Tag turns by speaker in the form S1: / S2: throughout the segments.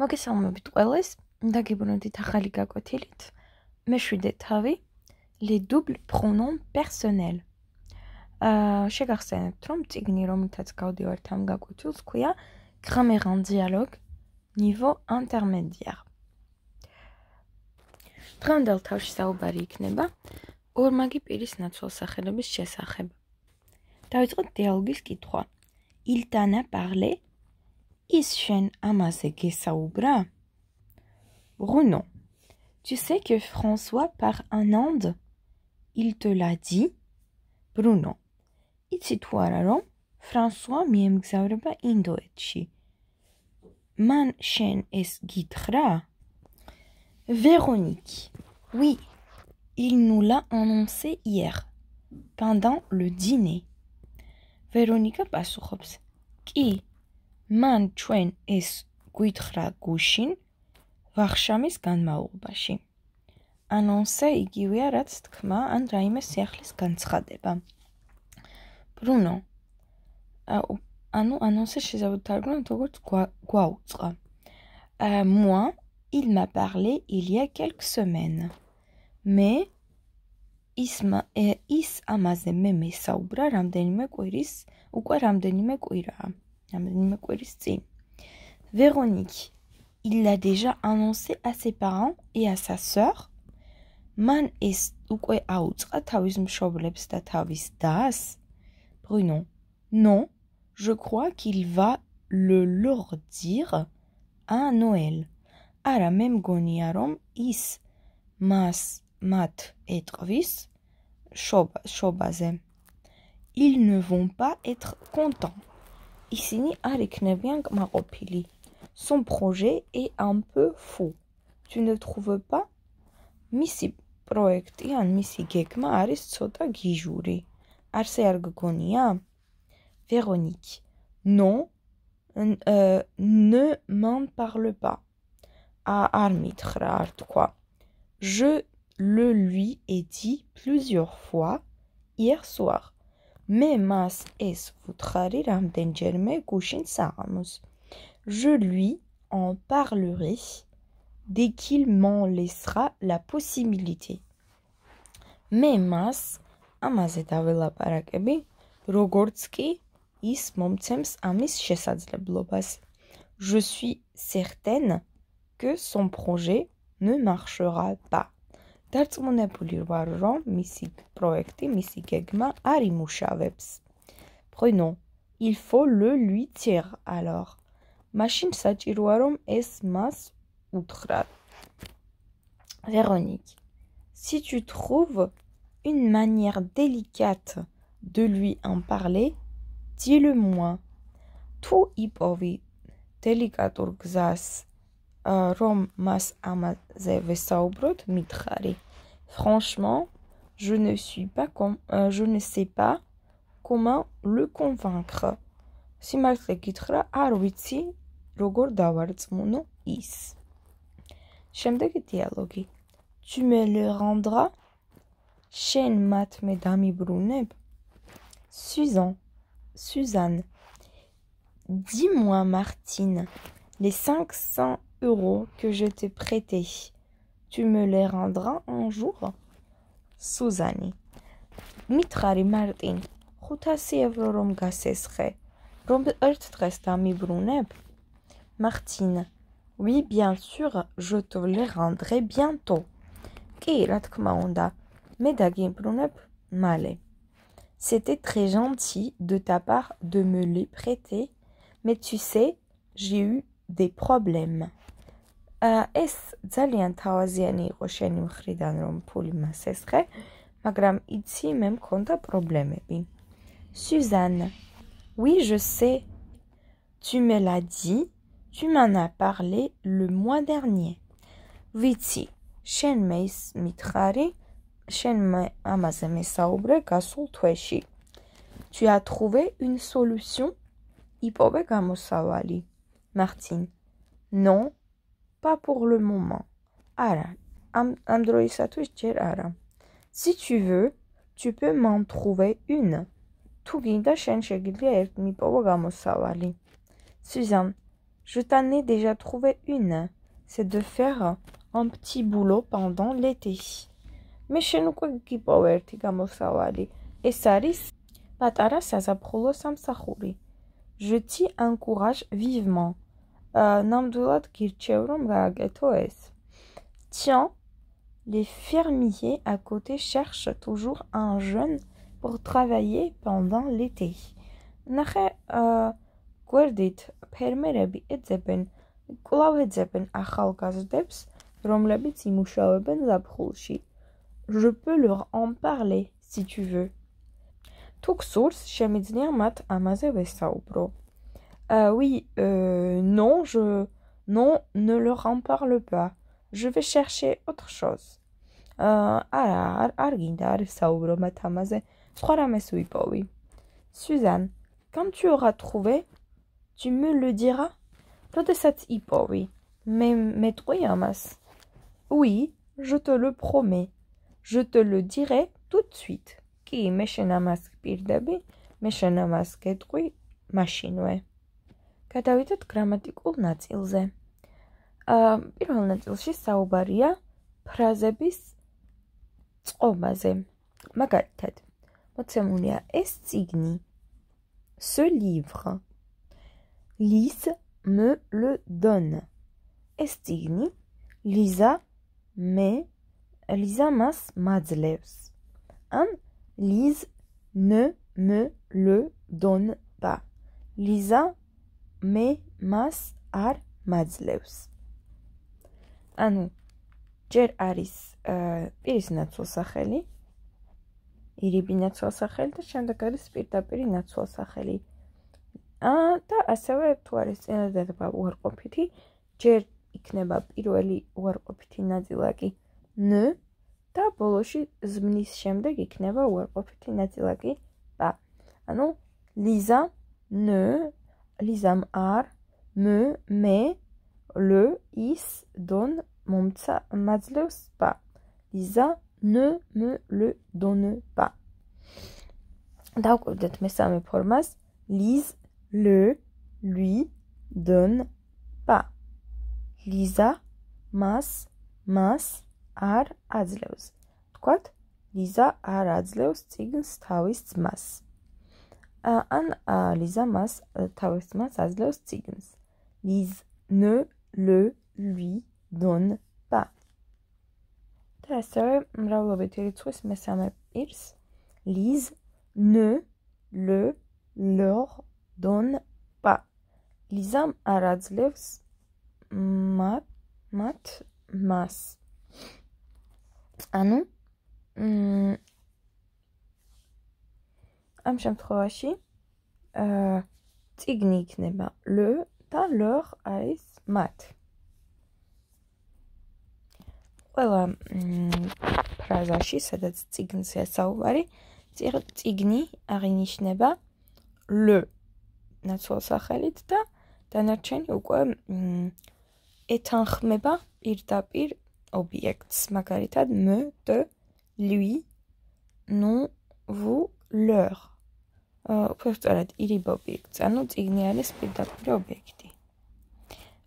S1: მოგესალმებით ყველას და გიბრუნდით ახალი გაკვეთილით. მე 7 თავი les doubles pronoms personnels. აა შეგახსენებთ რომ ციგნი რომელთაც გავდივართ ამ გაკვეთილს ქვია grammaire en dialogue niveau intermédiaire. დღემდე თავში საუბარი იქნება ორმაგი პირის ნაცვალსახელების შესახებ. დავიწყოთ დიალოგის კითხვა. Il t'en a parlé Ischen saubra. Bruno, tu sais que François part en Inde Il te l'a dit Bruno, ititwararom François miemgzaurba etchi. Man chen es gitra. Véronique, oui, il nous l'a annoncé hier, pendant le dîner. Véronique Basourops, qui მან ჩვენ ეს გვითხრა გუშინ ვახშამის განმავლობაში. ანონსე იგივეა რაც თქმა ან რაიმე სიახლის განცხადება. ბრუნო. ანუ ანონსე შეიძლება თარგმნილოთ როგორც გვაუწყა. ა მოა il m'a parlé il y a quelques semaines. Mais ისმა ის ამაზე მე მესაუბრა რამდენიმე კვირის უკვე რამდენიმე კვირაა. Véronique, il l'a déjà annoncé à ses parents et à sa sœur. Man ah, est Bruno, non, je crois qu'il va le leur dire à Noël. Ara même goniarom is mas mat etvis shobaze. Ils ne vont pas être contents. Isini Ariknebiang Maropili. Son projet est un peu fou. Tu ne trouves pas? Missy, Project missy Missi Gekma Aris Gijuri. Arse Véronique. Non, ne m'en parle pas. À Armitra quoi. Je le lui ai dit plusieurs fois hier soir. Memas es vutrari kushin saramus. Je lui en parlerai dès qu'il m'en laissera la possibilité. Memas mas amazetavela parakebi rogortski is momtsems amis chesadle blobas. Je suis certaine que son projet ne marchera pas დარწმუნებული ვარ, რომ მისი პროექტი, მისი გეგმა არ იმუშავებს. Prenons, il faut le lui dire alors. Machin საჭიროა რომ ეს მას უთხრათ. Véronique, si tu trouves une manière délicate de lui en parler, dis-le-moi. Tout y povi, délicatur gzas, rom mas amaze vesaubrut mitrari. Franchement, je ne suis pas com euh, je ne sais pas comment le convaincre. Si malgré qu'il arwitsi rogor davartsmuno is. quitter, dialogi. Tu me le rendras chen mat medami bruneb. Susan. Suzanne. Dis-moi, Martine, les 500 euros que je t'ai prêtés. Tu me les rendras un jour Suzanne. მითხარი Martin, 500 ევრო rom გასესხე რომ ერთ mi Martine oui bien sûr je te les rendrai bientôt კი რა თქმა უნდა მე c'était très gentil de ta part de me les prêter mais tu sais j'ai eu des problèmes ეს ძალიან თავაზიანი იყო შენი მხრიდან რომ ფული მას ესხე, მაგრამ იცი მე მქონდა პრობლემები. Suzanne. Oui, je sais. Tu me l'as dit, tu m'en as parlé le mois dernier. Vici, შენ მე ის მითხარი, შენ მე ამაზე მესაუბრე გასულ თვეში. Tu as trouvé une solution? Ipobe gamosavali. Martine. Non, pas pour le moment. Ara, Android ara. Si tu veux, tu peux m'en trouver une. Tuginda mi sawali. Suzanne, je t'en ai déjà trouvé une. C'est de faire un petit boulot pendant l'été. Mais chez nous, qui peut savali. Et Saris, patara sa Je t'encourage encourage vivement. Nem doudate kiltirom brag et Tiens, les fermiers à côté cherchent toujours un jeune pour travailler pendant l'été. Nacë kurdite euh, permë rabit et zëpen. Kluavet zëpen a xal gazdeps rom labiti moucha oben Je peux leur en parler si tu veux. Tuk sours chamizniamat amazevesa obro. Euh, oui, euh, non, je. Non, ne leur en parle pas. Je vais chercher autre chose. Euh, Suzanne, quand tu auras trouvé, tu me le diras. Oui, je te le promets. Je te le dirai tout de suite. Qui, mes chenamas, pire d'abi, mes chenamas, გადავიდეთ გრამატიკულ ნაწილზე. აა პირველ ნაწილში საუბარია ფრაზების წყობაზე. მაგალითად, მოცემულია ეს ციგნი. Ce livre. Lise me le donne. ეს ციგნი Лиза მე Лиза მას მაძლევს. ან Лиз ne me le donne pas. Лиза მე მას არ მაძლევს. ანუ ჯერ არის პირის ნაცვალსახელი, ირიბი ნაცვალსახელი და შემდეგ არის პირდაპირი ნაცვალსახელი. აა და ასევე თუ არის წინა დედა უარყოფითი, ჯერ იქნება პირველი უარყოფითი ნაწილაკი ნ და ბოლოში ზმნის შემდეგ იქნება უარყოფითი ნაწილაკი პ. ანუ ლიზა ნ lisam ar, me, me, le, is, don momtsa, mazleus, pa. Lisa ne me le donne pas. D'accord, vous êtes ça pour formas. Lise le lui donne pas. Lisa mas mas ar azleus. Quoi? Lisa ar azleus cigns tavis mas. ან ალიზა მას თავის მას აძლევს ციგნს. ლიზ ნე ლე ლუი დონ პა. და ასე მრავლობითი რიცხვის მესამე პირს ლიზ ნე ლე ლორ დონ პა. ლიზამ არ აძლევს მათ მათ მას. ანუ ამ შემთხვევაში აა ციგნი იქნება le და leur არის mat. ყველა ფრაზაში, სადაც ციგნს ესაუბარი, ციგნი აღინიშნება le ნაცვალსახელით და დანარჩენი უკვე ეთანხმება პირდაპირ ობიექტს, მაგალითად me, te, lui, nous, vous, leur. უფრო სწორად ირიბობი ეკცანო ციგნი არის პირდაპირ ობიექტი.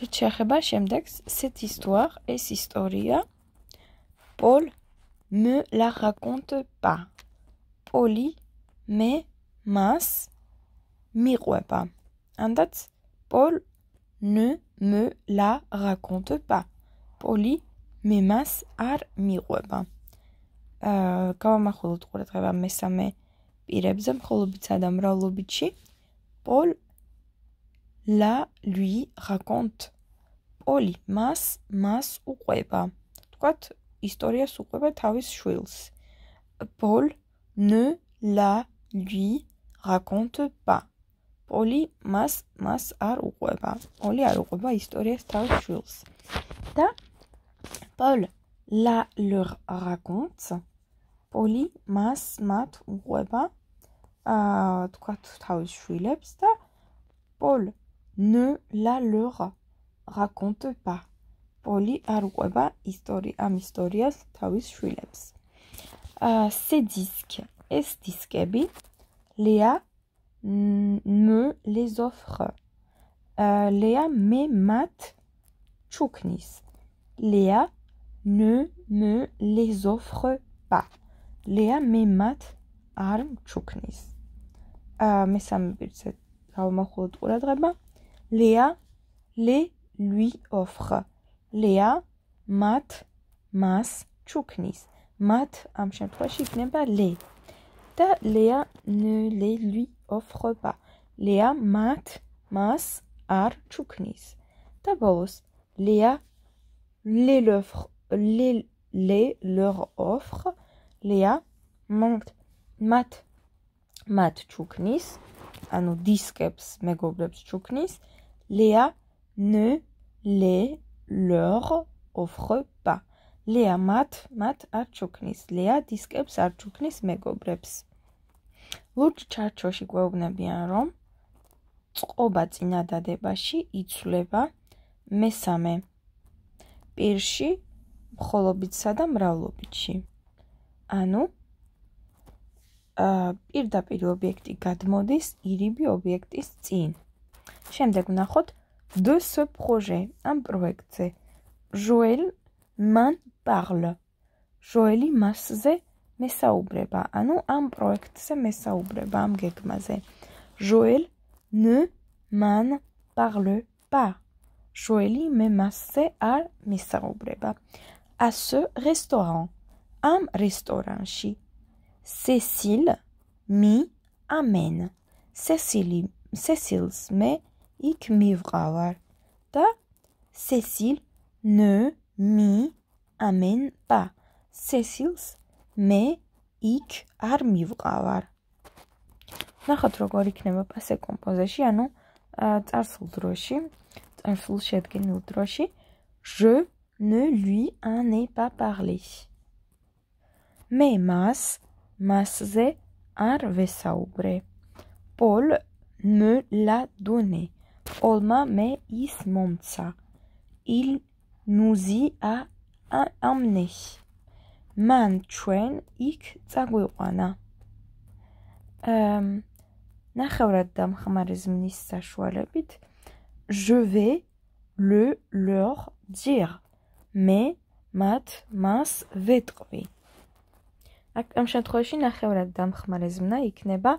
S1: რაც შეეხება შემდეგს, cette histoire et cette historia Paul me la raconte pas. Poli me mas მიყვება. ანდაც Paul ne me la raconte pas. Poli me mas არ მიყვება. აა გავამახვილოთ ყურადღება მესამე პირებზე მხოლობიცა და მრავლობიჩი პოლ ლა ლუი რაკონტ პოლი მას მას უყვება თქვათ ისტორიას უყვება თავის შვილს პოლ ნე ლა ლუი რაკონტე პა პოლი მას მას არ უყვება პოლი არ უყვება ისტორიას თავის შვილს და პოლ ლა ლურ რაკონტ პოლი მას მათ უყვება ah tokat tavish şuileps pol ne la leur raconte pas poli ar ukeba istori am istorias tavish euh, şuileps ah se disk es diskebi eh lea ne les offre ah euh, lea me mat çok lea ne me les offre pas lea me mat arm çok მესამე პირზე გავმახვილოთ ყურადღება. ლეა ლე ლუი ოფრ. ლეა მათ მას ჩუქნის. მათ ამ შემთხვევაში იქნება ლე. და ლეა ნე ლე ლუი ოფრ პა. ლეა მათ მას არ ჩუქნის. და ბოლოს ლეა ლე ლოფრ ლე ლე ლორ ოფრ. ლეა მათ მათ მათ ჩუქნის, ანუ დისკებს მეგობრებს ჩუქნის, ლეა ne les leur offre pas. ლეა მათ მათ არ ჩუქნის, ლეა დისკებს არ ჩუქნის მეგობრებს. ლურჯ ჩარჩოში გვეუბნებიან რომ წყობა წინადადებაში იცვლება მესამე პირში მხოლობითსა და მრავლობითში. ანუ პირდაპირ ობიექტი გადმოდის ირიბი ობიექტის წინ. შემდეგ ვნახოთ de ce projet, un projet. Joël m'en parle. Joëli masze mesaubreba, anu am projektze mesaubreba am gegmaze. Joël ne m'en parle pas. Joëli me masze ar mesaubreba. À ce restaurant, am restaurant-ში. Cécile mi amène. Cécile Cécile's me ik mivqavar. Da Cécile ne mi amène pas. Cécile's me ik ar mivqavar. ნახოთ როგორ იქნება პასე კომპოზაში, ანუ წარსულ დროში, წარსულ შედგენილ დროში je ne lui en ai pas parlé. Mais masse მასზე არ ვესაუბრე. პოლ მე ლა დონე. პოლმა მე ის მომცა. ილ ნუზი ა ამნე. მან ჩვენ იქ წაგვიყვანა. ამ ნახევრად დამხმარიზმნის საშუალებით je vais le leur dire. მე მათ მას ვეტყვი. ამ შემთხვევაში ნახევრად დამხმარე ზმნა იქნება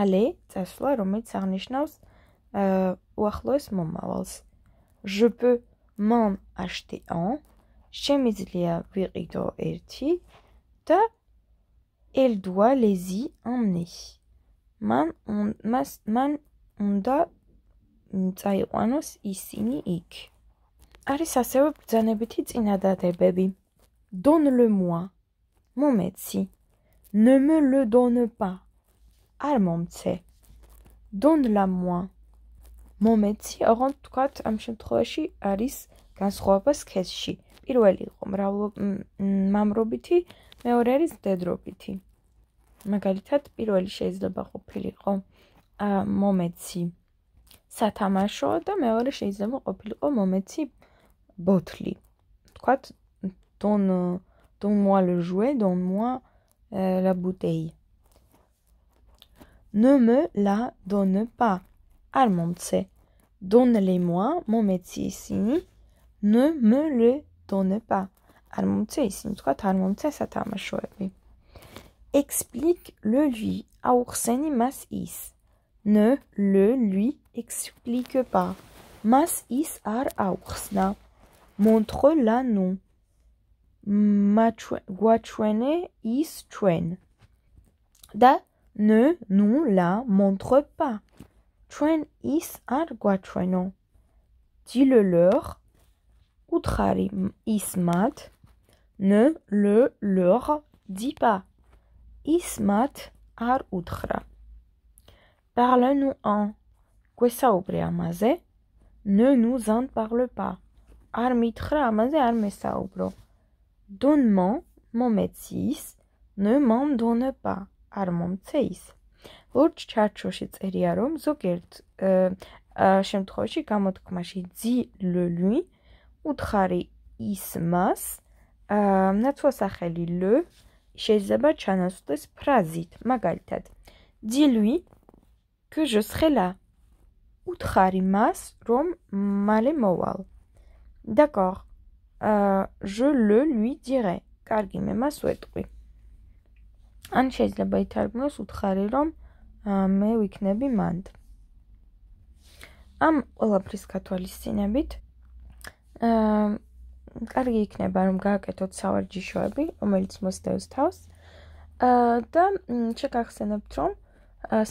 S1: ალე წასვლა, რომელიც აღნიშნავს უახლოეს მომავალს. Je peux m'en acheter un. შემიძლია ვიყიდო ერთი და elle doit les y emmener. მან მას მან უნდა წაიყვანოს ისინი იქ. არის ასევე ბრძანებითი წინადადებები. Donne-le-moi. მომეცი ne me le donne pas არ მომცე donne la moi მომეცი ოღონ თქვათ ამ შემთხვევაში არის განსხვავება სქესში პირველი იყო მამრობითი მეორე არის დედრობითი მაგალითად პირველი შეიძლება ყოფილიყო ა მომეცი სათამაშო და მეორე შეიძლება ყოფილიყო მომეცი ბოთლი თქვათ donne Donne-moi le jouet, donne-moi euh, la bouteille. Ne me la donne pas. Almonce. Donne-les-moi, mon métier ici. Ne me le donne pas. Almonce ici. Explique-le-lui. Aurseni mas is. Ne le lui explique pas. Mas is ar aursna. Montre-la nous guachuene is train Da, ne, nous, la, montre pas. train is ar guachueno. Dis-le leur. is ismat. Ne le leur dis pas. Ismat ar utra. Parle-nous en. Quesa maze. Ne nous en parle pas. Armitra, mitra amaze ar ouvre. » donne-moi mon métis ne m'en donne pas არ მომწეის ლურჯ ჩარჩოში წერია რომ ზოგერთ შემთხვევაში გამოთქმაში ძი ლე ლუი უთხარი ის მას ნაცვლა სახელი ლე შეიძლება ჩანასწოს ფრაზით მაგალითად ძი ლუი ქე ჟე სრე ლა უთხარი მას რომ მალე მოვალ დაკორ je le lui dirai. კარგი, მე მას ვეტყვი. ან შეიძლება ითარგმნოს უთხარი, რომ მე ვიქნები მანდ. ამ ყველაფრის გათვალისწინებით აა კარგი იქნება, რომ გააკეთოთ სავარჯიშოები, რომელიც მოსდევს თავს. აა და შეგახსენებთ, რომ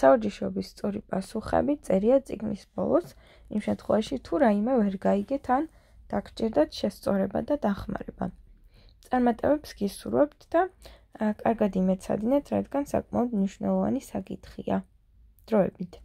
S1: სავარჯიშოების სწორი პასუხები წერია ციგნის ბოლოს, იმ შემთხვევაში თუ რაიმე ვერ გაიგეთ ან აა დაგჭირდათ შესწორება და დახმარება. წარმატებებს გისურვებთ და კარგად იმეცადინეთ, რადგან საკმაოდ მნიშვნელოვანი საკითხია. დროებით